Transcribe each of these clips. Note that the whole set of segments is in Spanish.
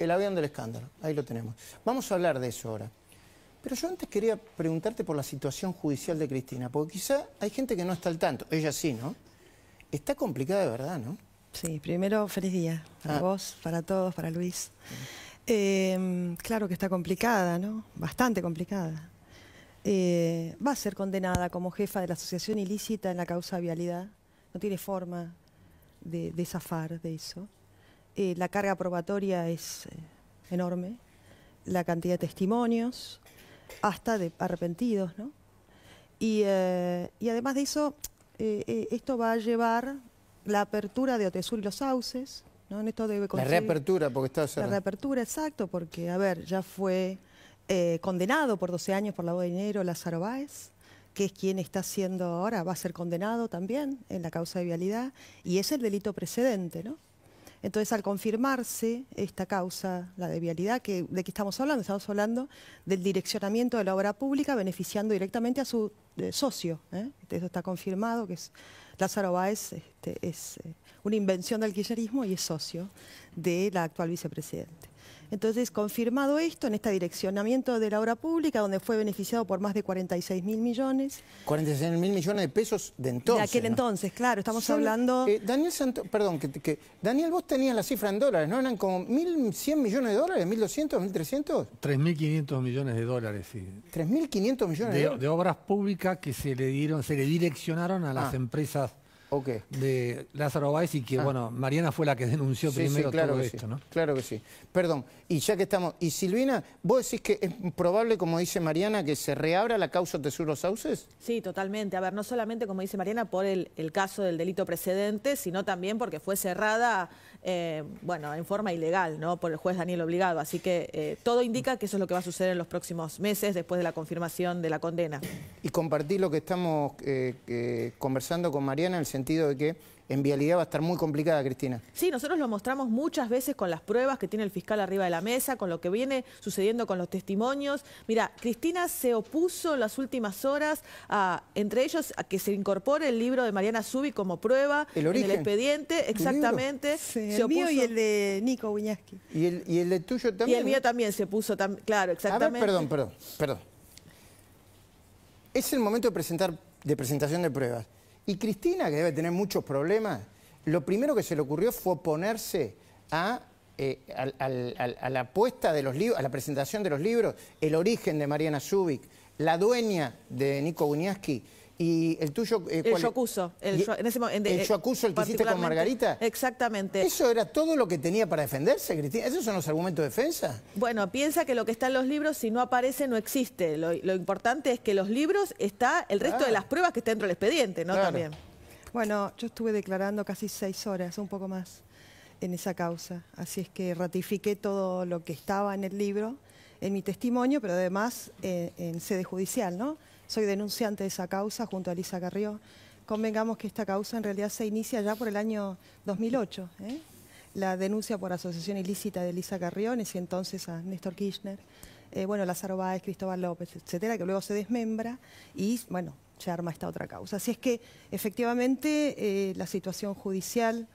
El avión del escándalo, ahí lo tenemos. Vamos a hablar de eso ahora. Pero yo antes quería preguntarte por la situación judicial de Cristina, porque quizá hay gente que no está al tanto, ella sí, ¿no? Está complicada de verdad, ¿no? Sí, primero feliz día para ah. vos, para todos, para Luis. Em, claro que está complicada, ¿no? Bastante complicada. Eh, va a ser condenada como jefa de la asociación ilícita en la causa vialidad. No tiene forma de, de zafar de eso. Eh, la carga probatoria es eh, enorme, la cantidad de testimonios, hasta de arrepentidos, ¿no? Y, eh, además de eso, esto va a llevar la apertura de Otesur y los sauces, ¿no? esto debe La reapertura, porque está cerrado. La reapertura, exacto, porque, a ver, ya fue condenado por 12 años por lavado de dinero Lázaro Báez, que es quien está siendo ahora, va a ser condenado también en la causa de vialidad, y es el delito precedente, ¿no? Entonces, al confirmarse esta causa, la de vialidad, que, ¿de qué estamos hablando? Estamos hablando del direccionamiento de la obra pública beneficiando directamente a su eh, socio. ¿eh? Eso está confirmado, que es Lázaro Báez este, es eh, una invención del kirchnerismo y es socio de la actual vicepresidente. Entonces, confirmado esto, en este direccionamiento de la obra pública, donde fue beneficiado por más de 46 mil millones. 46 mil millones de pesos de entonces. De aquel entonces, claro, estamos hablando... Eh, Daniel Santo, perdón, que, Daniel, vos tenías la cifra en dólares, ¿no? ¿Eran como 1.100 millones de dólares, 1.200, 1.300? 3.500 millones de dólares, sí. 3.500 millones de, dólares. De obras públicas que se le dieron, se le direccionaron a las ah. empresas de Lázaro Báez y que, ah. bueno, Mariana fue la que denunció primero claro todo esto, sí. ¿no? Claro que sí. Perdón, y ya que estamos... ¿Y Silvina, vos decís que es probable, como dice Mariana, que se reabra la causa Tesoro Sauces? Sí, totalmente. A ver, no solamente, como dice Mariana, por el, el caso del delito precedente, sino también porque fue cerrada eh, bueno, en forma ilegal, ¿no? Por el juez Daniel Obligado. Así que eh, todo indica que eso es lo que va a suceder en los próximos meses después de la confirmación de la condena. Y compartí lo que estamos eh, conversando con Mariana en el sentido de que en vialidad va a estar muy complicada, Cristina. Sí, nosotros lo mostramos muchas veces con las pruebas que tiene el fiscal arriba de la mesa, con lo que viene sucediendo con los testimonios. Mira, Cristina se opuso en las últimas horas, a, entre ellos, a que se incorpore el libro de Mariana Zubi como prueba ¿El en el expediente. Exactamente. mío y el de Nico Buñaski. ¿Y el, de tuyo también. Y el mío ¿eh? también se puso, claro, exactamente. perdón, perdón, perdón. Es el momento de presentar de presentación de pruebas. Y Cristina, que debe tener muchos problemas, lo primero que se le ocurrió fue oponerse a, eh, la de los libros, a la presentación de los libros, el origen de Mariana Zubik, la dueña de Nico Buñaski ¿Y el tuyo? Eh, el El, yo, en ¿El el que hiciste con Margarita? Exactamente. ¿Eso era todo lo que tenía para defenderse, Cristina? ¿Esos son los argumentos de defensa? Bueno, piensa que lo que está en los libros, si no aparece, no existe. Lo, importante es que los libros está el resto de ah. las pruebas que está dentro del expediente, ¿no? También. Bueno, yo estuve declarando casi seis horas, un poco más, en esa causa. Así es que ratifiqué todo lo que estaba en el libro, en mi testimonio, pero además eh, en sede judicial, ¿no? Soy denunciante de esa causa junto a Lisa Carrió. Convengamos que esta causa en realidad se inicia ya por el año 2008. ¿eh? La denuncia por asociación ilícita de Lisa Carrió, y ese entonces a Néstor Kirchner. Eh, bueno, Lázaro Báez, Cristóbal López, etcétera, que luego se desmembra y, bueno, se arma esta otra causa. Así es que, efectivamente, eh, la situación judicial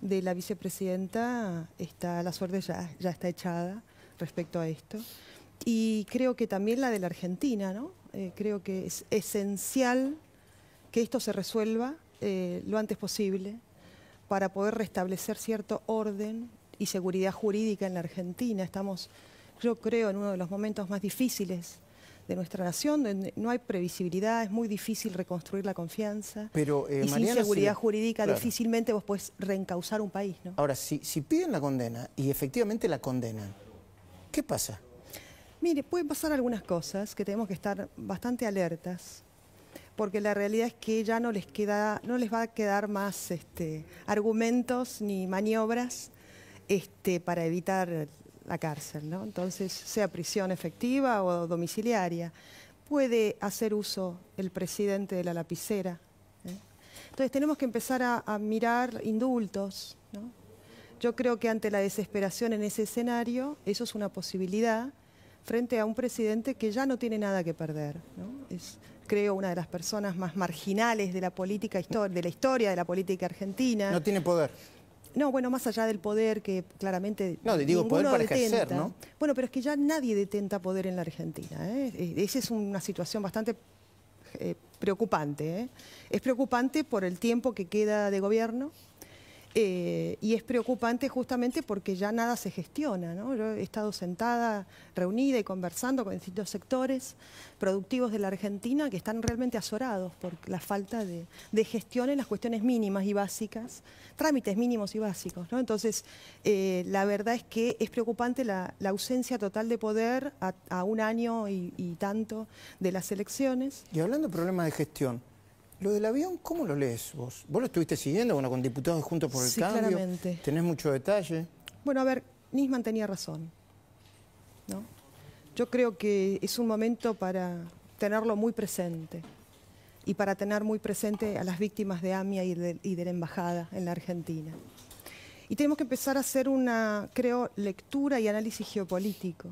de la vicepresidenta está, la suerte ya está echada respecto a esto. Y creo que también la de la Argentina, ¿no? Eh, creo que es esencial que esto se resuelva eh, lo antes posible para poder restablecer cierto orden y seguridad jurídica en la Argentina. Estamos, yo creo, en uno de los momentos más difíciles de nuestra nación, donde no hay previsibilidad, es muy difícil reconstruir la confianza. Pero, eh, y sin seguridad jurídica difícilmente vos podés reencauzar un país. ¿no? Ahora, si, si piden la condena y efectivamente la condenan, ¿qué pasa? Mire, pueden pasar algunas cosas que tenemos que estar bastante alertas, porque la realidad es que ya no les queda, no les va a quedar más este, argumentos ni maniobras este, para evitar la cárcel, Entonces, sea prisión efectiva o domiciliaria, puede hacer uso el presidente de la lapicera. ¿eh? Entonces, tenemos que empezar a, mirar indultos, Yo creo que ante la desesperación en ese escenario, eso es una posibilidad frente a un presidente que ya no tiene nada que perder. Es, creo, una de las personas más marginales de la política de la historia de la política argentina. No tiene poder. No, bueno, más allá del poder que claramente. No, digo poder para ejercer, ¿no? Bueno, pero es que ya nadie detenta poder en la Argentina. ¿eh? Esa es una situación bastante eh, preocupante. ¿eh? Es preocupante por el tiempo que queda de gobierno, eh, y es preocupante justamente porque ya nada se gestiona. Yo he estado sentada, reunida y conversando con distintos sectores productivos de la Argentina que están realmente azorados por la falta de, gestión en las cuestiones mínimas y básicas, trámites mínimos y básicos. Entonces, eh, la verdad es que es preocupante la, ausencia total de poder a, un año y, y tanto de las elecciones. Y hablando de problemas de gestión, lo del avión, ¿cómo lo lees vos? ¿Vos lo estuviste siguiendo, bueno, con diputados juntos por el sí, cambio? claramente. ¿Tenés mucho detalle? Bueno, a ver, Nisman tenía razón, ¿no? Yo creo que es un momento para tenerlo muy presente y para tener muy presente a las víctimas de AMIA y de la Embajada en la Argentina. Y tenemos que empezar a hacer una, creo, lectura y análisis geopolítico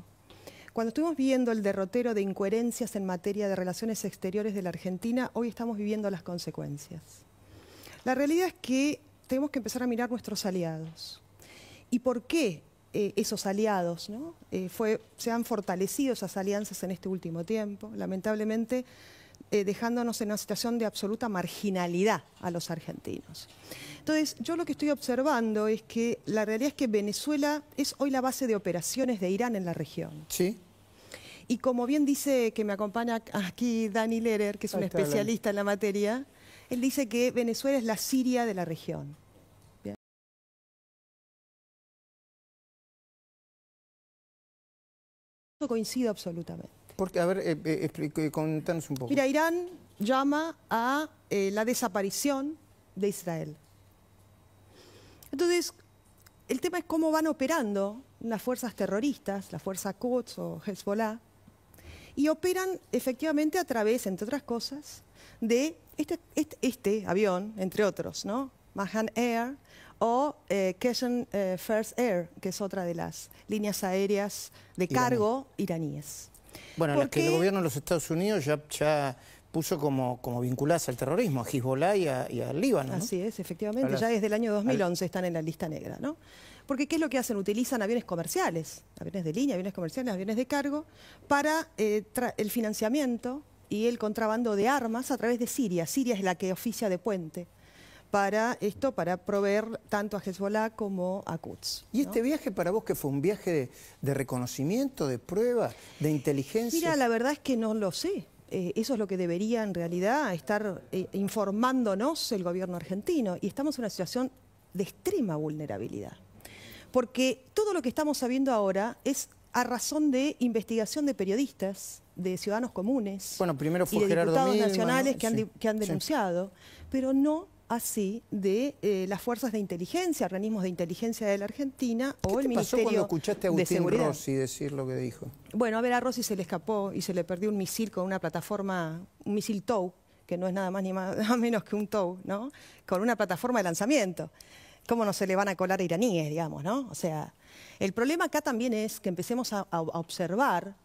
cuando estuvimos viendo el derrotero de incoherencias en materia de relaciones exteriores de la Argentina, hoy estamos viviendo las consecuencias. La realidad es que tenemos que empezar a mirar nuestros aliados. ¿Y por qué eh, esos aliados? ¿no? Eh, se han fortalecido esas alianzas en este último tiempo. Lamentablemente eh, dejándonos en una situación de absoluta marginalidad a los argentinos. Entonces, yo lo que estoy observando es que la realidad es que Venezuela es hoy la base de operaciones de Irán en la región. Sí. Y como bien dice que me acompaña aquí Dani Lerer, que es un especialista en la materia, él dice que Venezuela es la Siria de la región. coincido absolutamente. Porque, a ver, eh, eh contanos un poco. Mira, Irán llama a eh, la desaparición de Israel. Entonces, el tema es cómo van operando las fuerzas terroristas, la fuerza Quds o Hezbollah, y operan efectivamente a través, entre otras cosas, de este, este, este avión, entre otros, ¿no? Mahan Air o eh, eh, First Air, que es otra de las líneas aéreas de cargo iraníes. Bueno, que el gobierno de los Estados Unidos ya, ya puso como, vinculadas al terrorismo, a Hezbollah y, a, al Líbano. Así es, efectivamente, ya desde el año 2011 están en la lista negra, ¿no? Porque ¿qué es lo que hacen? Utilizan aviones comerciales, aviones de línea, aviones comerciales, aviones de cargo, para eh, el financiamiento y el contrabando de armas a través de Siria. Siria es la que oficia de puente para esto, para proveer tanto a Hezbollah como a Quds. ¿Y este viaje para vos que fue un viaje de, reconocimiento, de prueba, de inteligencia? Mira, la verdad es que no lo sé. Eh, eso es lo que debería en realidad estar eh, informándonos el gobierno argentino. Y estamos en una situación de extrema vulnerabilidad. Porque todo lo que estamos sabiendo ahora es a razón de investigación de periodistas, de ciudadanos comunes. Bueno, primero de nacionales que, han, denunciado, pero no así de eh, las fuerzas de inteligencia, organismos de inteligencia de la Argentina o el Ministerio de pasó cuando escuchaste a Agustín Rossi decir lo que dijo? Bueno, a ver, a Rossi se le escapó y se le perdió un misil con una plataforma, un misil TOW, que no es nada más ni nada menos que un TOW, ¿no? Con una plataforma de lanzamiento. ¿Cómo no se le van a colar iraníes, digamos, no? O sea, el problema acá también es que empecemos a observar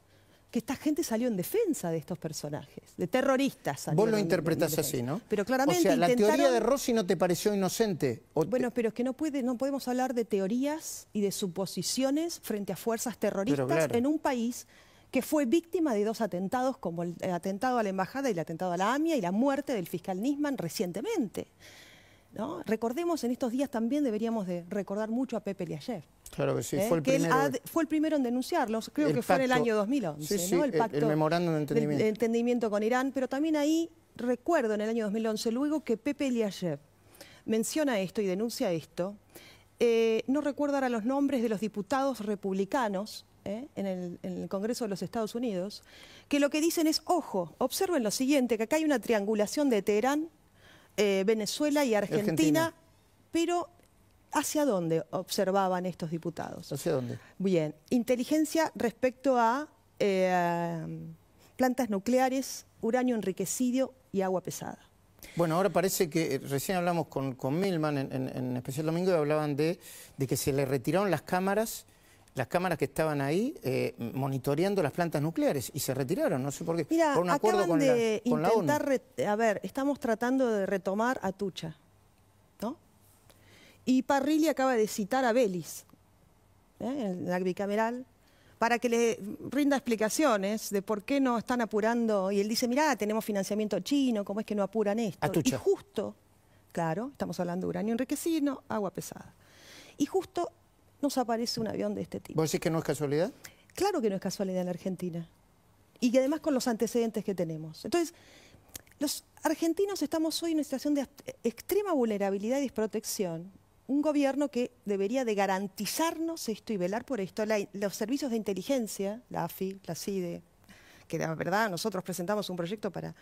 que esta gente salió en defensa de estos personajes, de terroristas. Vos lo interpretás así, ¿no? Pero claramente. O sea, la teoría de Rossi no te pareció inocente. Bueno, pero es que no, puede, no podemos hablar de teorías y de suposiciones frente a fuerzas terroristas en un país que fue víctima de dos atentados, como el atentado a la embajada y el atentado a la AMIA y la muerte del fiscal Nisman recientemente. Recordemos, en estos días también deberíamos de recordar mucho a Pepe Liayev. Claro que sí, ¿eh? fue, el primero, fue el primero en denunciarlo creo que fue en el año 2011, El, pacto de entendimiento. con Irán, pero también ahí recuerdo en el año 2011, luego que Pepe Liayev menciona esto y denuncia esto, eh, no recuerdo ahora los nombres de los diputados republicanos ¿eh? en, el, en, el, Congreso de los Estados Unidos, que lo que dicen es, ojo, observen lo siguiente, que acá hay una triangulación de Teherán, eh, Venezuela y Argentina, pero ¿hacia dónde observaban estos diputados? ¿Hacia dónde? Bien, inteligencia respecto a eh, plantas nucleares, uranio enriquecido y agua pesada. Bueno, ahora parece que eh, recién hablamos con, Milman en, en, especial domingo y hablaban de, de que se le retiraron las cámaras las cámaras que estaban ahí eh, monitoreando las plantas nucleares y se retiraron, no sé por qué. Mira, por un acuerdo con de la, a ver, estamos tratando de retomar a Tucha, ¿no? Y Parrilli acaba de citar a Belis, ¿eh? en la bicameral, para que le rinda explicaciones de por qué no están apurando. Y él dice, mirá, tenemos financiamiento chino, ¿cómo es que no apuran esto? Y justo, claro, estamos hablando de uranio enriquecido, agua pesada. Y justo nos aparece un avión de este tipo. ¿Vos decís que no es casualidad? Claro que no es casualidad en la Argentina. Y que además con los antecedentes que tenemos. Entonces, los argentinos estamos hoy en una situación de extrema vulnerabilidad y desprotección. Un gobierno que debería de garantizarnos esto y velar por esto. los servicios de inteligencia, la AFI, la CIDE, que la verdad nosotros presentamos un proyecto para,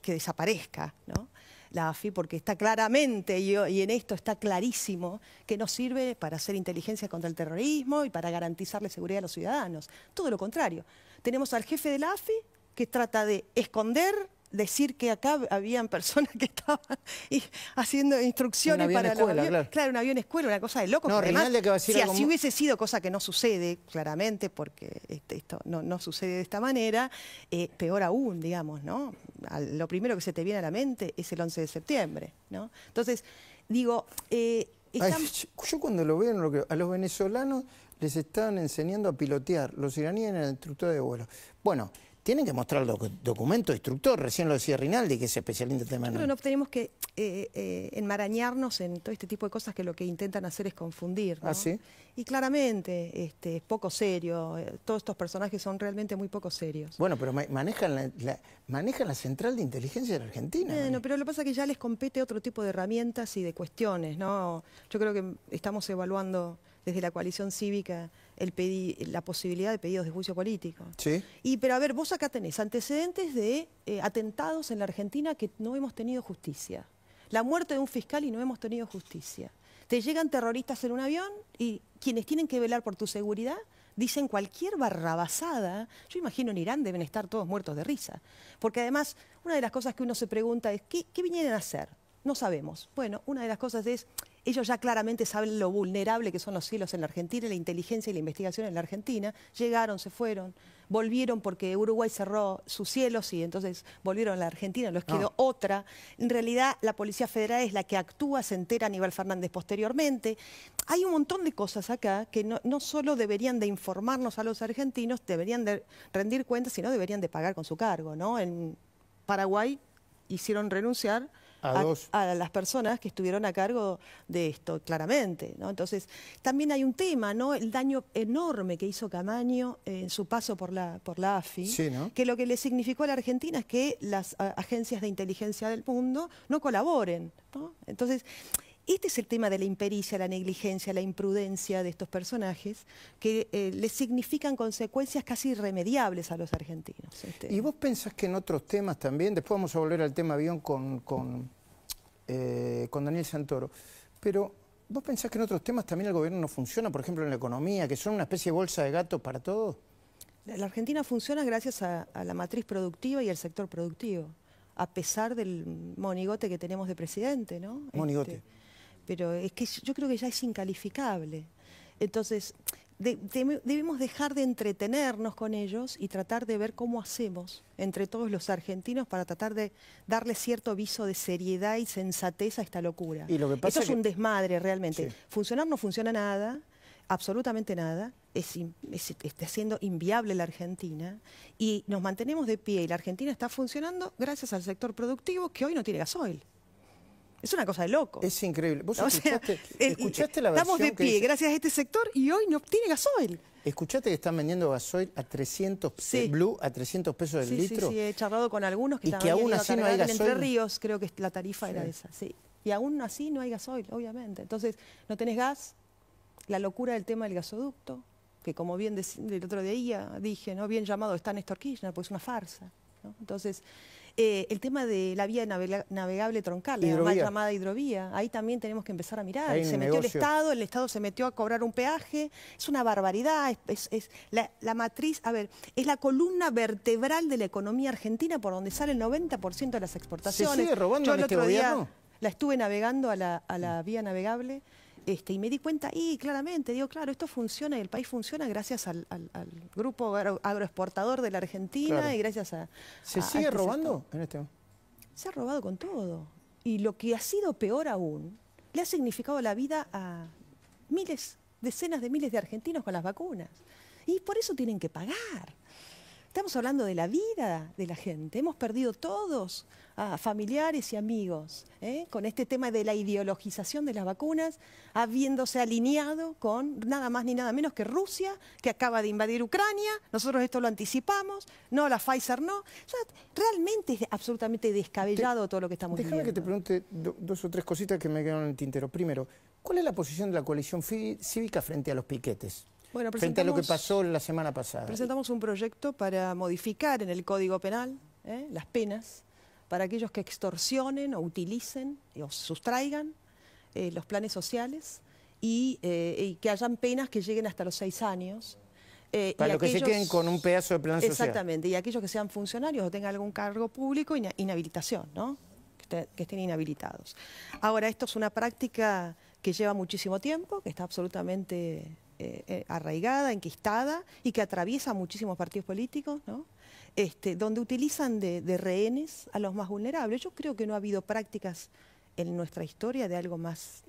que desaparezca, ¿no? la AFI, porque está claramente, y, en esto está clarísimo, que no sirve para hacer inteligencia contra el terrorismo y para garantizarle seguridad a los ciudadanos. Todo lo contrario. Tenemos al jefe de la AFI que trata de esconder decir que acá habían personas que estaban haciendo instrucciones un para escuela, Claro. claro. un avión escuela, una cosa de loco. No, si así hubiese sido, cosa que no sucede, claramente, porque este, esto no, sucede de esta manera, eh, peor aún, digamos, ¿no? lo primero que se te viene a la mente es el 11 de septiembre, ¿no? Entonces, digo... Eh, yo cuando lo veo, a los venezolanos les estaban enseñando a pilotear, los iraníes en la instructor de vuelo. Bueno tienen que mostrar los documentos instructor, recién lo decía Rinaldi, que es especialista en temas. Pero no tenemos que eh, eh, enmarañarnos en todo este tipo de cosas que lo que intentan hacer es confundir. ¿no? Ah, y claramente este, es poco serio, eh, todos estos personajes son realmente muy poco serios. Bueno, pero manejan, la, la central de inteligencia de Argentina. Bueno, pero lo que pasa es que ya les compete otro tipo de herramientas y de cuestiones. ¿no? Yo creo que estamos evaluando desde la coalición cívica el la posibilidad de pedidos de juicio político. Sí. Y, pero a ver, vos acá tenés antecedentes de eh, atentados en la Argentina que no hemos tenido justicia. La muerte de un fiscal y no hemos tenido justicia. Te llegan terroristas en un avión y quienes tienen que velar por tu seguridad dicen cualquier barrabasada. Yo imagino en Irán deben estar todos muertos de risa. Porque además, una de las cosas que uno se pregunta es, ¿qué, qué vinieron a hacer? No sabemos. Bueno, una de las cosas es, ellos ya claramente saben lo vulnerable que son los cielos en la Argentina, la inteligencia y la investigación en la Argentina. Llegaron, se fueron, volvieron porque Uruguay cerró sus cielos y entonces volvieron a la Argentina, los quedó ah. otra. En realidad, la Policía Federal es la que actúa, se entera Aníbal Fernández posteriormente. Hay un montón de cosas acá que no, no solo deberían de informarnos a los argentinos, deberían de rendir cuentas, sino deberían de pagar con su cargo, ¿no? En Paraguay hicieron renunciar a, las personas que estuvieron a cargo de esto, claramente. ¿no? Entonces, también hay un tema, ¿no? El daño enorme que hizo Camaño en su paso por la, por la AFI, que lo que le significó a la Argentina es que las agencias de inteligencia del mundo no colaboren. ¿no? Entonces, este es el tema de la impericia, la negligencia, la imprudencia de estos personajes que eh, les significan consecuencias casi irremediables a los argentinos. Este. ¿Y vos pensás que en otros temas también, después vamos a volver al tema avión con, eh, con, Daniel Santoro, pero vos pensás que en otros temas también el gobierno no funciona, por ejemplo en la economía, que son una especie de bolsa de gato para todos? La Argentina funciona gracias a, la matriz productiva y al sector productivo a pesar del monigote que tenemos de presidente, ¿no? Monigote. Este, pero es que yo creo que ya es incalificable. Entonces, debemos dejar de entretenernos con ellos y tratar de ver cómo hacemos entre todos los argentinos para tratar de darle cierto viso de seriedad y sensatez a esta locura. Eso es un desmadre realmente. Funcionar no funciona nada, absolutamente nada. Es, está siendo inviable la Argentina y nos mantenemos de pie y la Argentina está funcionando gracias al sector productivo que hoy no tiene gasoil. Es una cosa de loco. Es increíble. ¿Vos eh, escuchaste, la Estamos de pie gracias a este sector y hoy no obtiene gasoil. Escuchate que están vendiendo gasoil a 300 eh, a 300 pesos el litro. Sí, sí, he charlado con algunos que gasoil. Entre Ríos creo que la tarifa era esa, sí. Y aún así no hay gasoil, obviamente. Entonces, no tenés gas, la locura del tema del gasoducto, que como bien el otro día dije, no bien llamado está Néstor Kirchner, pues es una farsa. Entonces, eh, el tema de la vía navegable troncal, la mal llamada hidrovía, ahí también tenemos que empezar a mirar. se metió el Estado, el Estado se metió a cobrar un peaje, es una barbaridad, es, la, matriz, a ver, es la columna vertebral de la economía argentina por donde sale el 90% de las exportaciones. sigue robando Yo el este otro día la estuve navegando a la, a la mm. vía navegable. Este, y me di cuenta, y claramente, digo, claro, esto funciona el país funciona gracias al, grupo agroexportador de la Argentina y gracias a... ¿Se sigue este robando en este Se ha robado con todo. Y lo que ha sido peor aún, le ha significado la vida a miles, decenas de miles de argentinos con las vacunas. Y por eso tienen que pagar. Estamos hablando de la vida de la gente. Hemos perdido todos a familiares y amigos, ¿eh? con este tema de la ideologización de las vacunas, habiéndose alineado con nada más ni nada menos que Rusia, que acaba de invadir Ucrania, nosotros esto lo anticipamos, no, la Pfizer no. realmente es absolutamente descabellado todo lo que estamos viendo. que te pregunte dos o tres cositas que me quedaron en el tintero. Primero, ¿cuál es la posición de la coalición cívica frente a los piquetes? Bueno, frente a lo que pasó la semana pasada. Presentamos un proyecto para modificar en el Código Penal ¿eh? las penas para aquellos que extorsionen o utilicen o sustraigan eh, los planes sociales eh, y, que hayan penas que lleguen hasta los seis años. Eh, para los que se queden con un pedazo de plan social. Exactamente, y aquellos que sean funcionarios o tengan algún cargo público, inhabilitación, ¿no? Que, estén inhabilitados. Ahora, esto es una práctica que lleva muchísimo tiempo, que está absolutamente arraigada, enquistada y que atraviesa muchísimos partidos políticos, ¿no? Este, donde utilizan de, rehenes a los más vulnerables. Yo creo que no ha habido prácticas en nuestra historia de algo más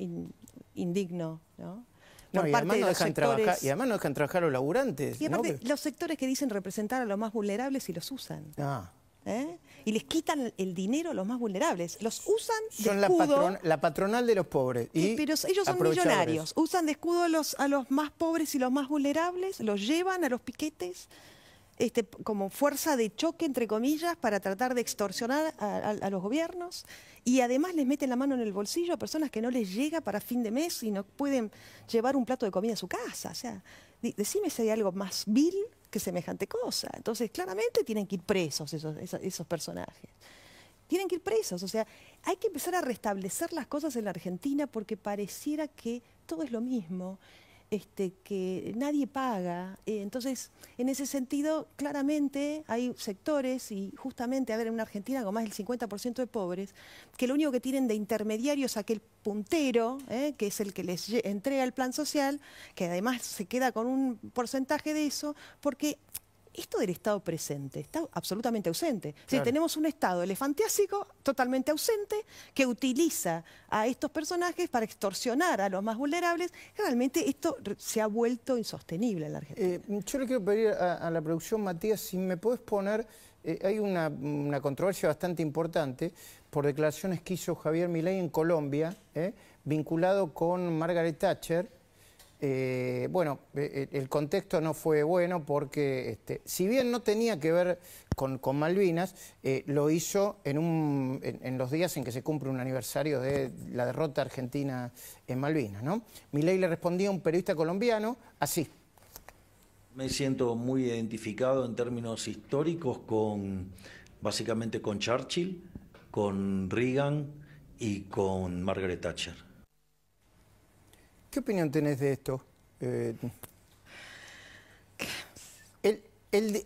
indigno, ¿no? y, además no dejan trabajar, y además no dejan trabajar los laburantes. Y aparte, los sectores que dicen representar a los más vulnerables y los usan. Ah. ¿eh? Y les quitan el dinero a los más vulnerables. Los usan de son escudo. La, la patronal de los pobres. Y eh, pero ellos son millonarios. Usan de escudo los, a los más pobres y los más vulnerables, los llevan a los piquetes. Este, como fuerza de choque, entre comillas, para tratar de extorsionar a, los gobiernos y además les meten la mano en el bolsillo a personas que no les llega para fin de mes y no pueden llevar un plato de comida a su casa. O sea, decime si hay algo más vil que semejante cosa. Entonces, claramente tienen que ir presos esos, esos personajes tienen que ir presos. O sea, hay que empezar a restablecer las cosas en la Argentina porque pareciera que todo es lo mismo. Este, que nadie paga. Eh, entonces, en ese sentido, claramente hay sectores, y justamente, a ver, en una Argentina con más del 50% de pobres, que lo único que tienen de intermediario es aquel puntero, eh, que es el que les entrega el plan social, que además se queda con un porcentaje de eso, porque esto del Estado presente está absolutamente ausente. Si tenemos un Estado elefantiásico totalmente ausente que utiliza a estos personajes para extorsionar a los más vulnerables. Realmente esto se ha vuelto insostenible en la Argentina. Eh, mm, yo le quiero pedir a, la producción, Matías, si me puedes poner... Eh, hay una, controversia bastante importante por declaraciones que hizo Javier Milei en Colombia, eh, vinculado con Margaret Thatcher, eh, bueno, eh, eh, el contexto no fue bueno porque, este, si bien no tenía que ver con, Malvinas, lo hizo en, los días en que se cumple un aniversario de la derrota argentina en Malvinas. ¿no? Milei le respondía a un periodista colombiano así. Me siento muy identificado en términos históricos con, básicamente con Churchill, con Reagan y con Margaret Thatcher ¿Qué opinión tenés de esto? Eh, él,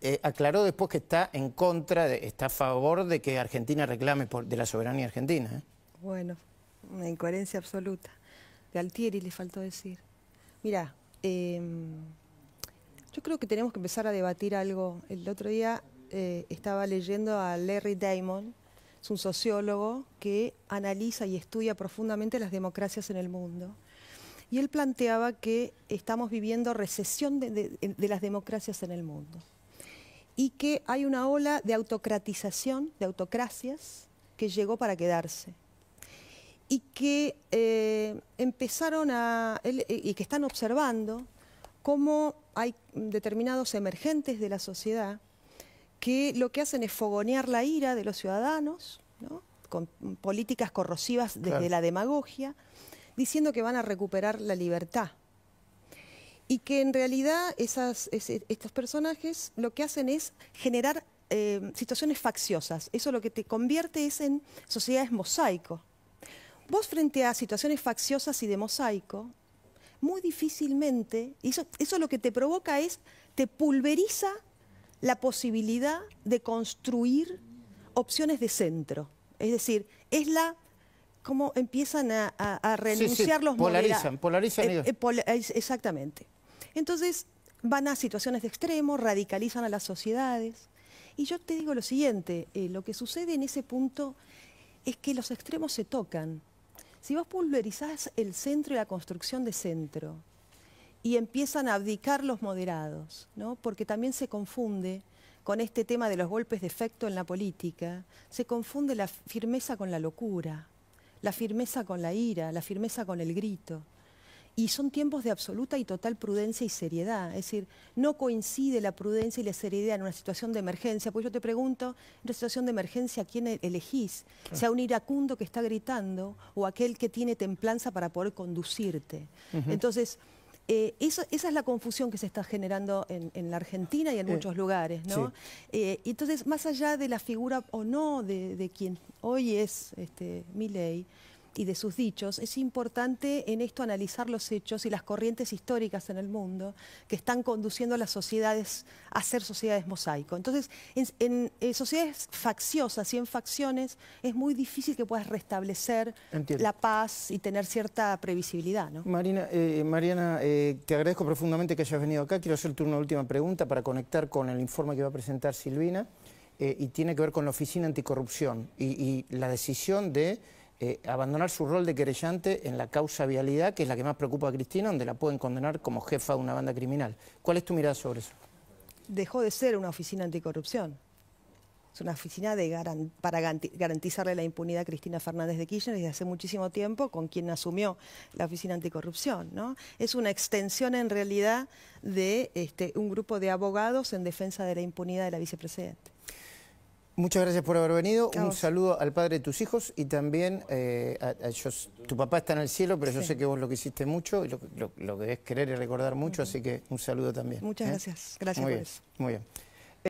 eh, aclaró después que está en contra, de, está a favor de que Argentina reclame por, de la soberanía argentina. ¿eh? Bueno, una incoherencia absoluta. Galtieri le faltó decir. Mira, em, yo creo que tenemos que empezar a debatir algo. El otro día estaba leyendo a Larry Damon es un sociólogo que analiza y estudia profundamente las democracias en el mundo. Y él planteaba que estamos viviendo recesión de, las democracias en el mundo y que hay una ola de autocratización, de autocracias, que llegó para quedarse y que eh, empezaron a, eh, y que están observando cómo hay determinados emergentes de la sociedad que lo que hacen es fogonear la ira de los ciudadanos, con políticas corrosivas desde la demagogia, diciendo que van a recuperar la libertad. Y que en realidad esas, estos personajes lo que hacen es generar eh, situaciones facciosas. Eso lo que te convierte es en sociedades mosaico. Vos frente a situaciones facciosas y de mosaico, muy difícilmente, eso, eso lo que te provoca es, te pulveriza la posibilidad de construir opciones de centro. Es decir, es la cómo empiezan a, renunciar sí, sí, polarizan, polarizan eh, eh, exactamente. Entonces van a situaciones de extremo, radicalizan a las sociedades. Y yo te digo lo siguiente, eh, lo que sucede en ese punto es que los extremos se tocan. Si vos pulverizás el centro y la construcción de centro, y empiezan a abdicar los moderados, ¿no? porque también se confunde con este tema de los golpes de efecto en la política, se confunde la firmeza con la locura, la firmeza con la ira, la firmeza con el grito. Y son tiempos de absoluta y total prudencia y seriedad. Es decir, no coincide la prudencia y la seriedad en una situación de emergencia. Pues yo te pregunto, en una situación de emergencia, ¿a quién elegís? ¿Sea un iracundo que está gritando o aquel que tiene templanza para poder conducirte? Entonces, eh, esa es la confusión que se está generando en, la Argentina y en muchos lugares, ¿no? Eh, entonces, más allá de la figura o no de, quien hoy es este, Milei, y de sus dichos, es importante en esto analizar los hechos y las corrientes históricas en el mundo que están conduciendo a las sociedades a ser sociedades mosaico. Entonces, en, eh, sociedades facciosas y en facciones es muy difícil que puedas restablecer la paz y tener cierta previsibilidad. Marina, eh, Mariana, eh, te agradezco profundamente que hayas venido acá. Quiero hacerte una última pregunta para conectar con el informe que va a presentar Silvina y tiene que ver con la Oficina Anticorrupción y la decisión de... Eh, abandonar su rol de querellante en la causa vialidad, que es la que más preocupa a Cristina, donde la pueden condenar como jefa de una banda criminal. ¿Cuál es tu mirada sobre eso? Dejó de ser una oficina anticorrupción. Es una oficina de para garantizarle la impunidad a Cristina Fernández de Kirchner desde hace muchísimo tiempo, con quien asumió la oficina anticorrupción. ¿no? Es una extensión en realidad de este, un grupo de abogados en defensa de la impunidad de la vicepresidenta. Muchas gracias por haber venido. Un saludo al padre de tus hijos y también eh, a, ellos. Tu papá está en el cielo, pero yo sé que vos lo quisiste mucho y lo, que es querer y recordar mucho, así que un saludo también. Muchas ¿eh? gracias. Gracias por eso. Muy bien.